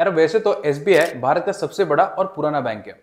यार वैसे तो एस भारत का सबसे बड़ा और पुराना बैंक है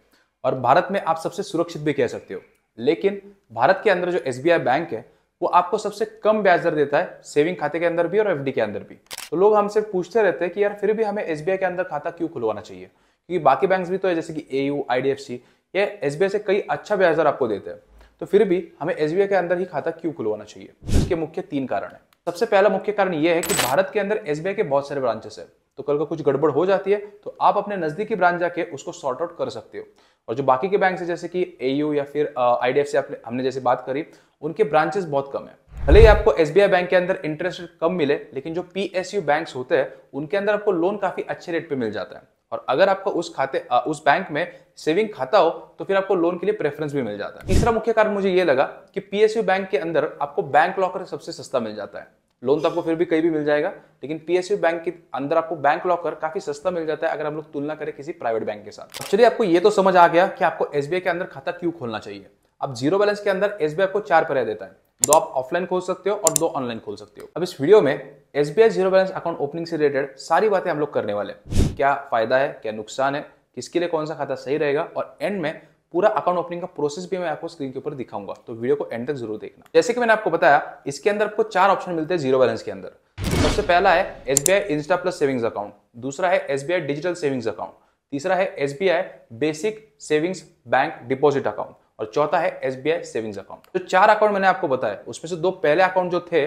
और भारत में आप सबसे सुरक्षित भी कह सकते हो लेकिन भारत के अंदर जो एस बैंक है वो आपको सबसे कम ब्याज दर देता है सेविंग खाते के अंदर भी और एफ के अंदर भी तो लोग हमसे पूछते रहते हैं कि यार फिर भी हमें एस के अंदर खाता क्यों खुलवाना चाहिए क्योंकि बाकी बैंक भी तो है जैसे कि A U I D F C ये एस से कई अच्छा ब्याज दर आपको देते हैं तो फिर भी हमें एस के अंदर ही खाता क्यों खुलवाना चाहिए इसके मुख्य तीन कारण है सबसे पहला मुख्य कारण यह है कि भारत के अंदर एस के बहुत सारे ब्रांचेस है तो कल को कुछ गड़बड़ हो जाती है तो आप अपने नज़दीकी ब्रांच जाके उसको सॉर्ट आउट कर सकते हो और जो बाकी के बैंक है जैसे कि ए या फिर आई डी एफ हमने जैसे बात करी उनके ब्रांचेस बहुत कम है भले ही आपको एस बैंक के अंदर इंटरेस्ट रेट कम मिले लेकिन जो पी एस यू बैंक होते हैं उनके अंदर आपको लोन काफ़ी अच्छे रेट पर मिल जाता है और अगर आपको उस खाते उस बैंक में सेविंग खाता हो तो फिर आपको लोन के लिए प्रेफरेंस भी मिल जाता है तीसरा मुख्य कारण मुझे ये लगा कि पीएसयू बैंक के अंदर आपको बैंक लॉकर सबसे सस्ता मिल जाता है लोन तो आपको फिर भी कहीं भी मिल जाएगा लेकिन पीएसयू बैंक के अंदर आपको बैंक लॉकर काफी सस्ता मिल जाता है अगर हम लोग तुलना करें किसी प्राइवेट बैंक के साथ तो चलिए आपको ये तो समझ आ गया कि आपको एसबीआई के अंदर खाता क्यों खोलना चाहिए अब जीरो बैलेंस के अंदर एसबीआई आपको चार पर देता है दो आप ऑफलाइन खोल सकते हो और दो ऑनलाइन खोल सकते हो अब इस वीडियो में S zero balance account opening से रिलेटेड सारी बातें हम लोग करने वाले क्या फायदा है क्या नुकसान है किसके लिए कौन सा खाता सही रहेगा और एंड में पूरा अकाउंट ओपनिंग का प्रोसेस भी मैं आपको स्क्रीन के ऊपर दिखाऊंगा तो वीडियो को एंड तक जरूर देखना जैसे कि मैंने आपको बताया इसके अंदर आपको चार ऑप्शन मिलते हैं जीरो बैलेंस के अंदर सबसे पहला है S B I insta plus savings account दूसरा है S B I digital savings account तीसरा है S B I basic savings bank deposit account और चौथा है S B I savings account तो चार अकाउंट मैंने आपको बताया उसमें से दो पहले अकाउंट जो थे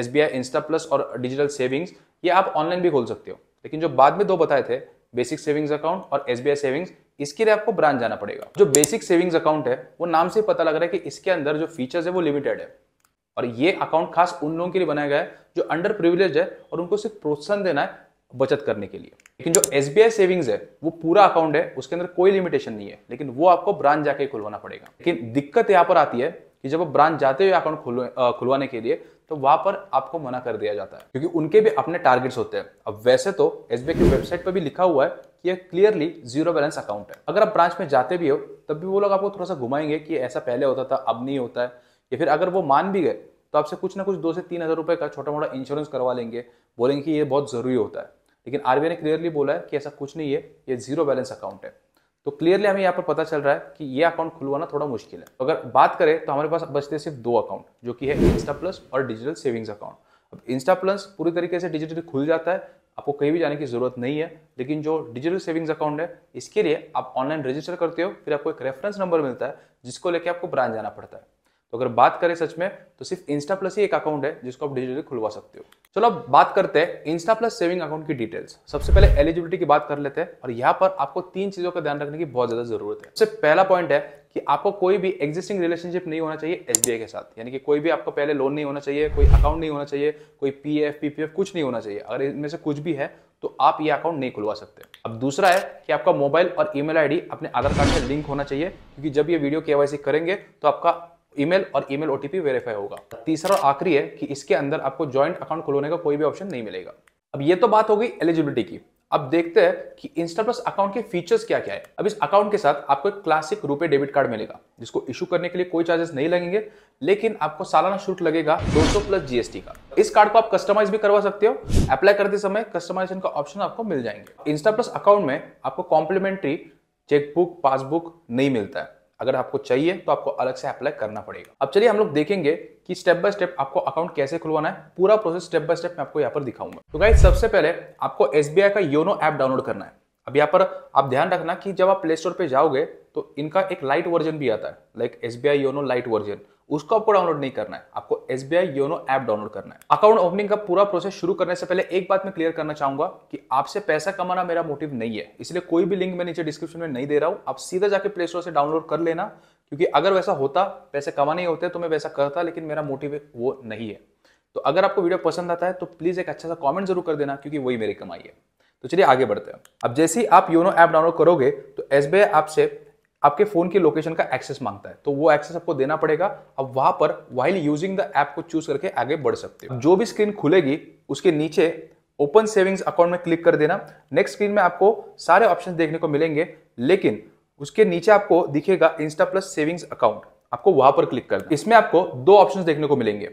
S B I insta plus और डिजिटल सेविंग्स ये आप ऑनलाइन भी खोल सकते हो लेकिन जो बाद में दो बताए थे बेसिक सेविंग्स अकाउंट और एस सेविंग्स इसके लिए आपको ब्रांच जाना पड़ेगा जो बेसिक सेविंग्स अकाउंट है वो नाम से पता लग रहा है कि इसके अंदर जो फीचर्स है वो लिमिटेड है और ये अकाउंट खास उन लोगों के लिए बनाया गया है जो अंडर प्रिविलेज है और उनको सिर्फ प्रोत्साहन देना है बचत करने के लिए लेकिन जो एस सेविंग्स है वो पूरा अकाउंट है उसके अंदर कोई लिमिटेशन नहीं है लेकिन वो आपको ब्रांच जाके खुलवाना पड़ेगा लेकिन दिक्कत यहाँ पर आती है कि जब आप ब्रांच जाते हो अकाउंट खुल खुलवाने के लिए तो वहां पर आपको मना कर दिया जाता है क्योंकि उनके भी अपने टारगेट्स होते हैं अब वैसे तो एस की वेबसाइट पर भी लिखा हुआ है कि यह क्लियरली जीरो बैलेंस अकाउंट है अगर आप ब्रांच में जाते भी हो तब भी वो लोग आपको थोड़ा सा घुमाएंगे कि ऐसा पहले होता था अब नहीं होता है या फिर अगर वो मान भी गए तो आपसे कुछ ना कुछ दो से तीन हज़ार रुपये का छोटा मोटा इंश्योरेंस करवा लेंगे बोलेंगे कि ये बहुत ज़रूरी होता है लेकिन आरबीआई ने क्लियरली बोला है कि ऐसा कुछ नहीं है ये जीरो बैलेंस अकाउंट है तो क्लियरली हमें यहाँ पर पता चल रहा है कि ये अकाउंट खुलवाना थोड़ा मुश्किल है अगर बात करें तो हमारे पास बचते सिर्फ दो अकाउंट जो कि है इंस्टा प्लस और डिजिटल सेविंग्स अकाउंट अब इंस्टा प्लस पूरी तरीके से डिजिटली खुल जाता है आपको कहीं भी जाने की जरूरत नहीं है लेकिन जो डिजिटल सेविंग्स अकाउंट है इसके लिए आप ऑनलाइन रजिस्टर करते हो फिर आपको एक रेफरेंस नंबर मिलता है जिसको लेके आपको ब्रांच जाना पड़ता है तो अगर बात करें सच में तो सिर्फ इंस्टा प्लस ही एक अकाउंट है जिसको आप डिजिटली खुलवा सकते हो चलो अब बात करते हैं इंस्टा प्लस सेविंग अकाउंट की डिटेल्स सबसे पहले एलिजिबिलिटी की बात कर लेते हैं और यहाँ पर आपको तीन चीजों का ध्यान रखने की बहुत ज्यादा जरूरत है सबसे पहला पॉइंट है कि आपको कोई भी एग्जिस्टिंग रिलेशनशिप नहीं होना चाहिए एस के साथ यानी कि कोई भी आपको पहले लोन नहीं होना चाहिए कोई अकाउंट नहीं होना चाहिए कोई P F PPF P F कुछ नहीं होना चाहिए अगर इनमें से कुछ भी है तो आप ये अकाउंट नहीं खुलवा सकते अब दूसरा है कि आपका मोबाइल और ईमेल आईडी अपने आधार कार्ड से लिंक होना चाहिए क्योंकि जब ये वीडियो केवाईसी करेंगे तो आपका ईमेल और ईमेल ओटीपी वेरीफाई होगा तीसरा और आखिरी है कि इसके अंदर आपको ज्वाइंट अकाउंट खोलने का कोई भी ऑप्शन नहीं मिलेगा अब ये तो बात हो गई एलिजिबिलिटी की अब देखते हैं कि इंस्टा प्लस अकाउंट के फीचर्स क्या क्या है अब इस अकाउंट के साथ आपको एक क्लासिक रुपए डेबिट कार्ड मिलेगा जिसको इशू करने के लिए कोई चार्जेस नहीं लगेंगे लेकिन आपको सालाना शुल्क लगेगा 200 प्लस जीएसटी का इस कार्ड को आप कस्टमाइज भी करवा सकते हो अप्लाई करते समय कस्टमाइजेशन का ऑप्शन आपको मिल जाएंगे इंस्टा प्लस अकाउंट में आपको कॉम्प्लीमेंट्री चेकबुक पासबुक नहीं मिलता है अगर आपको चाहिए तो आपको अलग से अप्लाई करना पड़ेगा अब चलिए हम लोग देखेंगे कि स्टेप बाय स्टेप आपको अकाउंट कैसे खुलवाना है पूरा प्रोसेस स्टेप बाय स्टेप मैं आपको यहाँ पर दिखाऊंगा तो गाइज सबसे पहले आपको एस का योनो ऐप डाउनलोड करना है अब यहाँ पर आप ध्यान रखना कि जब आप प्ले स्टोर पर जाओगे तो इनका एक लाइट वर्जन भी आता है like S B YONO lite version उसको आपको डाउनलोड नहीं करना है आपको S B I YONO app download करना है अकाउंट ओपनिंग का पूरा प्रोसेस शुरू करने से पहले एक बात मैं क्लियर करना चाहूंगा कि आपसे पैसा कमाना मेरा मोटिव नहीं है इसलिए कोई भी लिंक मैं नीचे डिस्क्रिप्शन में नहीं दे रहा हूं आप सीधा जाके प्ले स्टोर से डाउनलोड कर लेना क्योंकि अगर वैसा होता पैसे कमाने ही होते तो मैं वैसा करता लेकिन मेरा मोटिव वो नहीं है तो अगर आपको वीडियो पसंद आता है तो प्लीज एक अच्छा सा कॉमेंट जरूर कर देना क्योंकि वही मेरी कमाई है तो चलिए आगे बढ़ते हैं अब जैसे ही आप योनो ऐप डाउनलोड करोगे तो एस आपसे आपके फोन की लोकेशन का एक्सेस मांगता है तो वो एक्सेस आपको देना पड़ेगा अब वहां पर वाइल यूजिंग द ऐप को चूज करके आगे बढ़ सकते हो हाँ। जो भी स्क्रीन खुलेगी उसके नीचे ओपन सेविंग्स अकाउंट में क्लिक कर देना नेक्स्ट स्क्रीन में आपको सारे ऑप्शन देखने को मिलेंगे लेकिन उसके नीचे आपको दिखेगा इंस्टा प्लस सेविंग्स अकाउंट आपको वहां पर क्लिक कर इसमें आपको दो ऑप्शन देखने को मिलेंगे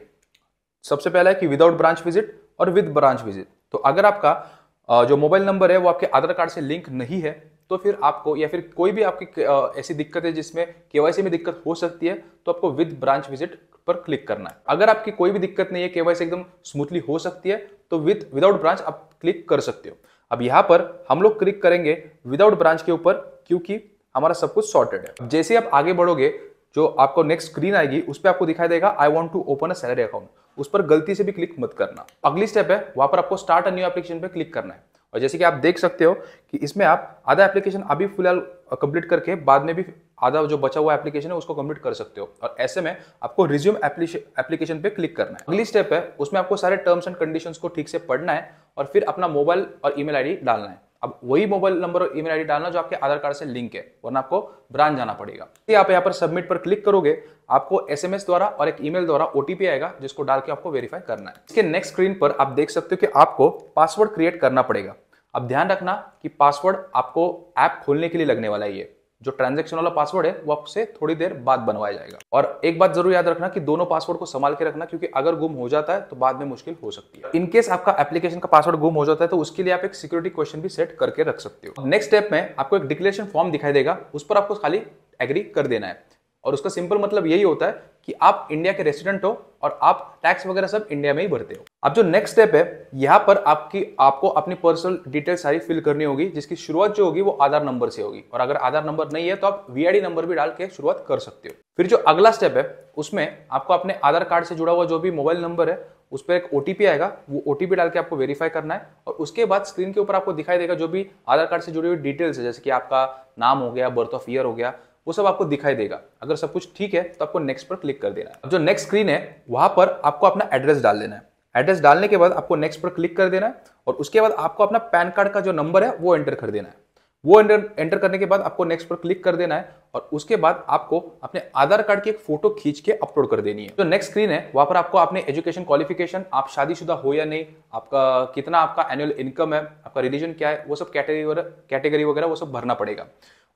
सबसे पहला है कि विदाउट ब्रांच विजिट और विद ब्रांच विजिट तो अगर आपका जो मोबाइल नंबर है वो आपके आधार कार्ड से लिंक नहीं है तो फिर आपको या फिर कोई भी आपकी ऐसी दिक्कत है जिसमें केवाईसी में दिक्कत हो सकती है तो आपको विद ब्रांच विजिट पर क्लिक करना है अगर आपकी कोई भी दिक्कत नहीं है केवाईसी एकदम स्मूथली हो सकती है तो विद विदाउट ब्रांच आप क्लिक कर सकते हो अब यहाँ पर हम लोग क्लिक करेंगे विदाउट ब्रांच के ऊपर क्योंकि हमारा सब कुछ सॉर्टेड है जैसे आप आगे बढ़ोगे जो आपको नेक्स्ट स्क्रीन आएगी उस पर आपको दिखाई देगा I want to open a salary account उस पर गलती से भी क्लिक मत करना अगली स्टेप है वहां पर आपको स्टार्ट अ न्यू एप्लीकेशन पर क्लिक करना है और जैसे कि आप देख सकते हो कि इसमें आप आधा एप्लीकेशन अभी फिलहाल कंप्लीट करके बाद में भी आधा जो बचा हुआ एप्लीकेशन है उसको कंप्लीट कर सकते हो और ऐसे में आपको रिज्यूम एप्लीकेशन पे क्लिक करना है अगली स्टेप है उसमें आपको सारे टर्म्स एंड कंडीशंस को ठीक से पढ़ना है और फिर अपना मोबाइल और ईमेल आईडी डालना है अब वही मोबाइल नंबर और ईमेल आईडी डालना जो आपके आधार कार्ड से लिंक है वरना आपको ब्रांच जाना पड़ेगा यदि आप यहाँ पर सबमिट पर क्लिक करोगे आपको एसएमएस द्वारा और एक ईमेल द्वारा ओटीपी आएगा जिसको डाल के आपको वेरीफाई करना है इसके नेक्स्ट स्क्रीन पर आप देख सकते हो कि आपको पासवर्ड क्रिएट करना पड़ेगा अब ध्यान रखना कि पासवर्ड आपको ऐप खोलने के लिए लगने वाला है जो ट्रांजेक्शन वाला पासवर्ड है वो आपसे थोड़ी देर बाद बनवाया जाएगा और एक बात जरूर याद रखना कि दोनों पासवर्ड को संभाल के रखना क्योंकि अगर गुम हो जाता है तो बाद में मुश्किल हो सकती है इनकेस आपका एप्लीकेशन का पासवर्ड गुम हो जाता है तो उसके लिए आप एक सिक्योरिटी क्वेश्चन भी सेट करके रख सकते हो नेक्स्ट स्टेप में आपको एक डिक्लेरेशन फॉर्म दिखाई देगा उस पर आपको खाली एग्री कर देना है और उसका सिंपल मतलब यही होता है कि आप इंडिया के रेसिडेंट हो और आप टैक्स वगैरह सब इंडिया में ही भरते हो अब जो नेक्स्ट स्टेप है यहाँ पर आपकी आपको अपनी पर्सनल डिटेल सारी फिल करनी होगी जिसकी शुरुआत जो होगी वो आधार नंबर से होगी और अगर आधार नंबर नहीं है तो आप वीआईडी नंबर भी डाल के शुरुआत कर सकते हो फिर जो अगला स्टेप है उसमें आपको अपने आधार कार्ड से जुड़ा हुआ जो भी मोबाइल नंबर है उस पर एक ओटीपी आएगा वो ओटीपी डाल के आपको वेरीफाई करना है और उसके बाद स्क्रीन के ऊपर आपको दिखाई देगा जो भी आधार कार्ड से जुड़ी हुई डिटेल्स है जैसे कि आपका नाम हो गया बर्थ ऑफ ईयर हो गया वो सब आपको दिखाई देगा अगर सब कुछ ठीक है तो आपको नेक्स्ट पर क्लिक कर देना है जो नेक्स्ट स्क्रीन है वहां पर आपको अपना एड्रेस डाल देना है एड्रेस डालने के बाद आपको नेक्स्ट पर क्लिक कर देना है और उसके बाद आपको अपना पैन कार्ड का जो नंबर है वो एंटर कर देना है वो एंटर एंटर करने के बाद आपको नेक्स्ट पर क्लिक कर देना है और उसके बाद आपको अपने आधार कार्ड की एक फोटो खींच के अपलोड कर देनी है जो नेक्स्ट स्क्रीन है वहां पर आपको अपने एजुकेशन क्वालिफिकेशन आप शादीशुदा हो या नहीं आपका कितना आपका एनुअल इनकम है आपका रिलीजन क्या है वो सब कैटेगरी वगैरह वो सब भरना पड़ेगा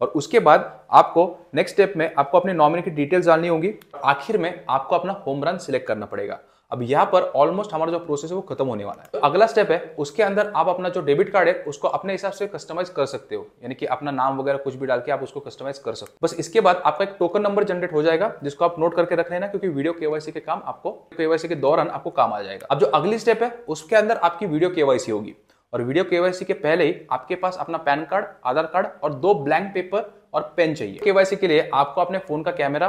और उसके बाद आपको नेक्स्ट स्टेप में आपको अपने नॉमिनी की डिटेल्स डालनी होगी आखिर में आपको अपना होम रन सिलेक्ट करना पड़ेगा अब यहाँ पर ऑलमोस्ट हमारा जो प्रोसेस है वो खत्म होने वाला है तो अगला स्टेप है उसके अंदर आप अपना जो डेबिट कार्ड है उसको अपने हिसाब से कस्टमाइज कर सकते हो यानी कि अपना नाम वगैरह कुछ भी डाल के आप उसको कस्टमाइज कर सकते हो बस इसके बाद आपका एक टोकन नंबर जनरेट हो जाएगा जिसको आप नोट करके रख लेना क्योंकि वीडियो केवाईसी के काम आपको केवाईसी के दौरान आपको काम आ जाएगा अब जो अगली स्टेप है उसके अंदर आपकी वीडियो केवाईसी होगी और वीडियो केवाईसी के पहले ही आपके पास अपना पैन कार्ड आधार कार्ड और दो ब्लैंक पेपर और पेन चाहिए केवाईसी के लिए आपको अपने फोन का कैमरा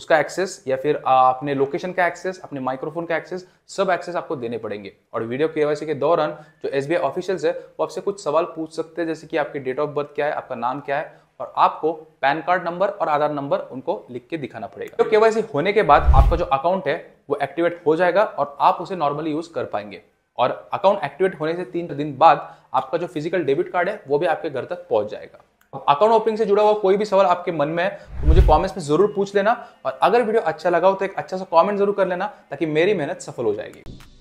उसका एक्सेस या फिर अपने लोकेशन का एक्सेस अपने माइक्रोफोन का एक्सेस सब एक्सेस आपको देने पड़ेंगे और वीडियो के के दौरान जो एस बी ऑफिशियल्स है वो आपसे कुछ सवाल पूछ सकते हैं जैसे कि आपकी डेट ऑफ बर्थ क्या है आपका नाम क्या है और आपको पैन कार्ड नंबर और आधार नंबर उनको लिख के दिखाना पड़ेगा तो केवाईसी होने के बाद आपका जो अकाउंट है वो एक्टिवेट हो जाएगा और आप उसे नॉर्मली यूज कर पाएंगे और अकाउंट एक्टिवेट होने से तीन दिन बाद आपका जो फिजिकल डेबिट कार्ड है वो भी आपके घर तक पहुंच जाएगा अकाउंट ओपनिंग से जुड़ा हुआ कोई भी सवाल आपके मन में है तो मुझे कमेंट्स में जरूर पूछ लेना और अगर वीडियो अच्छा लगा हो तो एक अच्छा सा कमेंट जरूर कर लेना ताकि मेरी मेहनत सफल हो जाएगी